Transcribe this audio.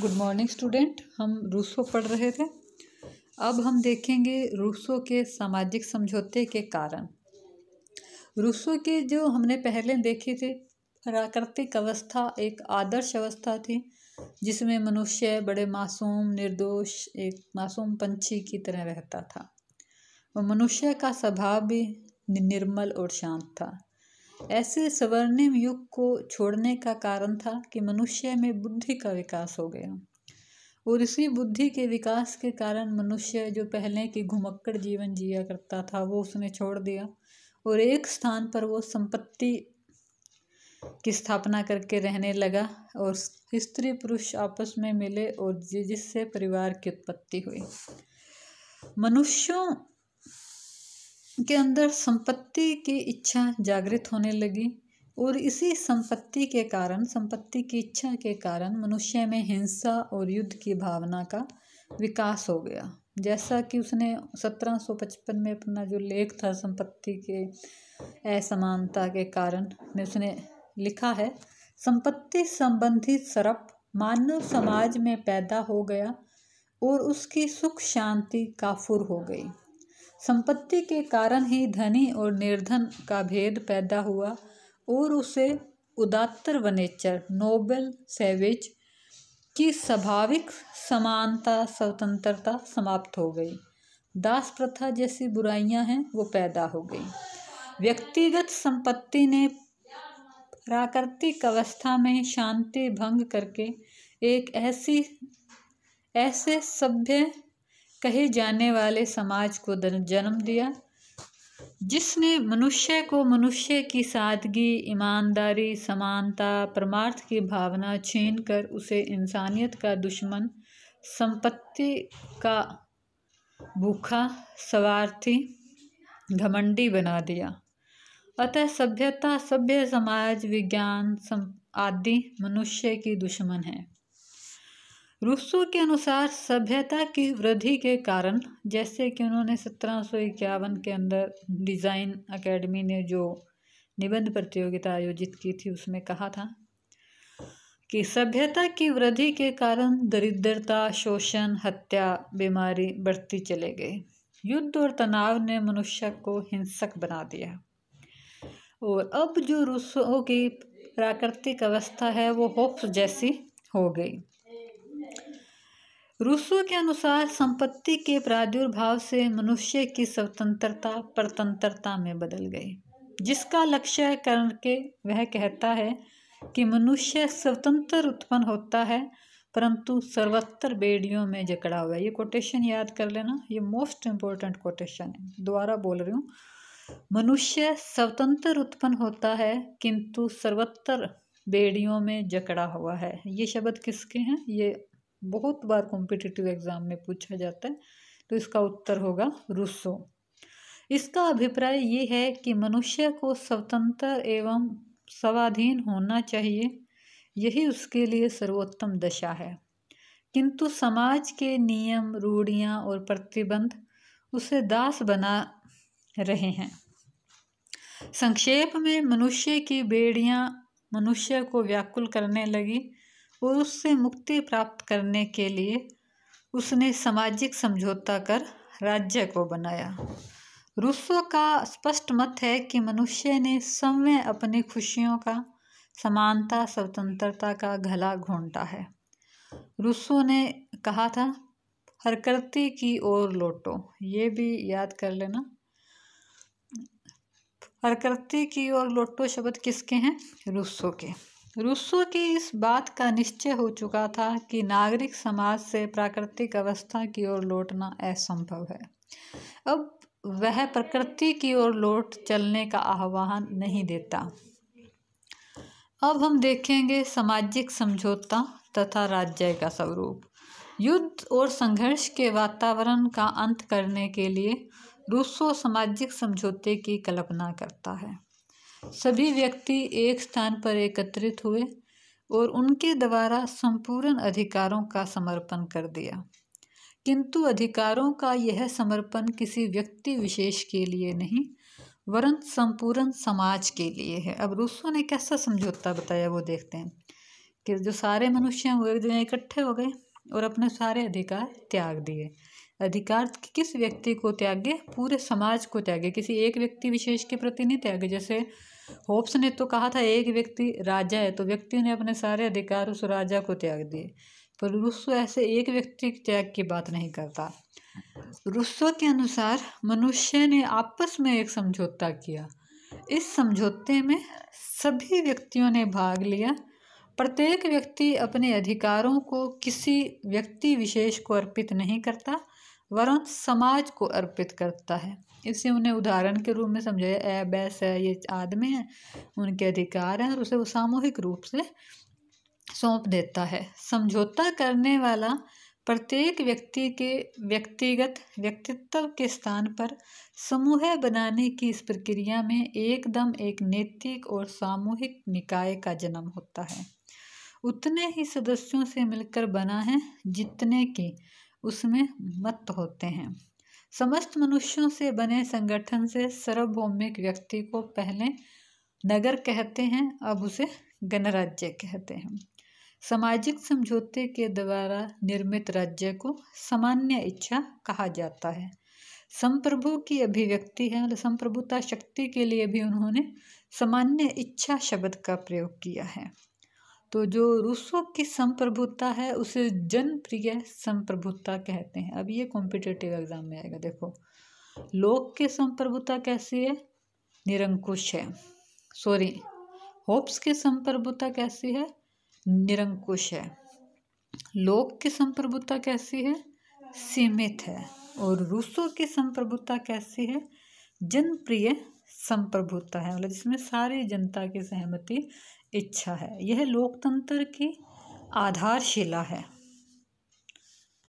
good morning student हम Rousseau पढ़ रहे थे अब हम देखेंगे रूसो के सामाजिक समझौते के कारण रूसो के जो हमने पहले देखे थे प्राकृतिक अवस्था एक आदर्श अवस्था थी जिसमें मनुष्य बड़े मासूम निर्दोष एक मासूम पंछी की तरह रहता था और मनुष्य का स्वभाव भी निर्मल और शांत था ऐसे स्वर्णिम युग को छोड़ने का कारण था कि मनुष्य में बुद्धि का विकास हो गया और इसी बुद्धि के विकास के कारण मनुष्य जो पहले की घुमक्कड़ जीवन जिया करता था वो उसने छोड़ दिया और एक स्थान पर वो संपत्ति की स्थापना करके रहने लगा और स्त्री पुरुष आपस में मिले और जिससे परिवार की उत्पत्ति हुई मनुष्यों के अंदर संपत्ति की इच्छा जागृत होने लगी और इसी संपत्ति के कारण संपत्ति की इच्छा के कारण मनुष्य में हिंसा और युद्ध की भावना का विकास हो गया जैसा कि उसने 1755 में अपना जो लेख था संपत्ति के असमानता के कारण में उसने लिखा है संपत्ति संबंधी सरप मानव समाज में पैदा हो गया और उसकी सुख शांति काफुर हो गई संपत्ति के कारण ही धनी और निर्धन का भेद पैदा हुआ और उसे उदात्तर वनेचर नोबेल सेविज की स्वाभाविक समानता स्वतंत्रता समाप्त हो गई दास प्रथा जैसी बुराइयां हैं वो पैदा हो गई व्यक्तिगत संपत्ति ने प्राकृतिक अवस्था में शांति भंग करके एक ऐसी ऐसे सभ्य कहे जाने वाले समाज को जन्म दिया जिसने मनुष्य को मनुष्य की सादगी ईमानदारी समानता परमार्थ की भावना छीन कर उसे इंसानियत का दुश्मन संपत्ति का भूखा स्वार्थी घमंडी बना दिया अतः सभ्यता सभ्य समाज विज्ञान आदि मनुष्य की दुश्मन है रूसो के अनुसार सभ्यता की वृद्धि के कारण जैसे कि उन्होंने सत्रह सौ इक्यावन के अंदर डिज़ाइन अकेडमी ने जो निबंध प्रतियोगिता आयोजित की थी उसमें कहा था कि सभ्यता की वृद्धि के कारण दरिद्रता शोषण हत्या बीमारी बढ़ती चले गई युद्ध और तनाव ने मनुष्य को हिंसक बना दिया और अब जो रूसों की प्राकृतिक अवस्था है वो होप्स जैसी हो गई रूसो के अनुसार संपत्ति के प्रादुर्भाव से मनुष्य की स्वतंत्रता परतंत्रता में बदल गई जिसका लक्ष्य करके वह कहता है कि मनुष्य स्वतंत्र उत्पन्न होता है परंतु सर्वत्र बेड़ियों में जकड़ा हुआ है ये कोटेशन याद कर लेना ये मोस्ट इम्पोर्टेंट कोटेशन है दोबारा बोल रही हूँ मनुष्य स्वतंत्र उत्पन्न होता है किंतु सर्वत्र बेड़ियों में जकड़ा हुआ है ये शब्द किसके हैं ये बहुत बार कॉम्पिटिटिव एग्ज़ाम में पूछा जाता है तो इसका उत्तर होगा रूसो इसका अभिप्राय ये है कि मनुष्य को स्वतंत्र एवं स्वाधीन होना चाहिए यही उसके लिए सर्वोत्तम दशा है किंतु समाज के नियम रूढ़ियाँ और प्रतिबंध उसे दास बना रहे हैं संक्षेप में मनुष्य की बेड़ियाँ मनुष्य को व्याकुल करने लगी और उससे मुक्ति प्राप्त करने के लिए उसने सामाजिक समझौता कर राज्य को बनाया रूसो का स्पष्ट मत है कि मनुष्य ने समय अपनी खुशियों का समानता स्वतंत्रता का घला घोंटा है रूसो ने कहा था प्रकृति की ओर लौटो ये भी याद कर लेना प्रकृति की ओर लौटो शब्द किसके हैं रूसो के रूसो की इस बात का निश्चय हो चुका था कि नागरिक समाज से प्राकृतिक अवस्था की ओर लौटना असंभव है अब वह प्रकृति की ओर लौट चलने का आह्वान नहीं देता अब हम देखेंगे सामाजिक समझौता तथा राज्य का स्वरूप युद्ध और संघर्ष के वातावरण का अंत करने के लिए रूसो सामाजिक समझौते की कल्पना करता है सभी व्यक्ति एक स्थान पर एकत्रित हुए और उनके द्वारा संपूर्ण अधिकारों का समर्पण कर दिया किंतु अधिकारों का यह समर्पण किसी व्यक्ति विशेष के लिए नहीं वरन संपूर्ण समाज के लिए है अब रूसों ने कैसा समझौता बताया वो देखते हैं कि जो सारे मनुष्य हैं वो एक जगह इकट्ठे हो गए और अपने सारे अधिकार त्याग दिए अधिकार किस व्यक्ति को त्यागे पूरे समाज को त्यागे किसी एक व्यक्ति विशेष के प्रति नहीं त्यागे जैसे होप्स ने तो कहा था एक व्यक्ति राजा है तो व्यक्ति ने अपने सारे अधिकार उस राजा को त्याग दिए पर रूसो ऐसे एक व्यक्ति त्याग की बात नहीं करता रूसो के अनुसार मनुष्य ने आपस में एक समझौता किया इस समझौते में सभी व्यक्तियों ने भाग लिया प्रत्येक व्यक्ति अपने अधिकारों को किसी व्यक्ति विशेष को अर्पित नहीं करता वरन समाज को अर्पित करता है इसे उन्हें उदाहरण के रूप में समझाया ऐ बैस है ये आदमी हैं उनके अधिकार हैं और उसे वो सामूहिक रूप से सौंप देता है समझौता करने वाला प्रत्येक व्यक्ति के व्यक्तिगत व्यक्तित्व के स्थान पर समूह बनाने की इस प्रक्रिया में एकदम एक नैतिक और सामूहिक निकाय का जन्म होता है उतने ही सदस्यों से मिलकर बना है जितने की उसमें मत होते हैं समस्त मनुष्यों से बने संगठन से सर्वभौमिक व्यक्ति को पहले नगर कहते हैं अब उसे गणराज्य कहते हैं सामाजिक समझौते के द्वारा निर्मित राज्य को सामान्य इच्छा कहा जाता है संप्रभु की अभिव्यक्ति है और मतलब संप्रभुता शक्ति के लिए भी उन्होंने सामान्य इच्छा शब्द का प्रयोग किया है तो जो रूसो की संप्रभुता है उसे जनप्रिय संप्रभुता कहते हैं अब ये कॉम्पिटेटिव एग्ज़ाम में आएगा देखो लोक की संप्रभुता कैसी है निरंकुश है सॉरी होप्स की संप्रभुता कैसी है निरंकुश है लोक की संप्रभुता कैसी है सीमित है और रूसो की संप्रभुता कैसी है जनप्रिय संप्रभुता है मतलब जिसमें सारी जनता की सहमति इच्छा है यह लोकतंत्र की आधारशिला है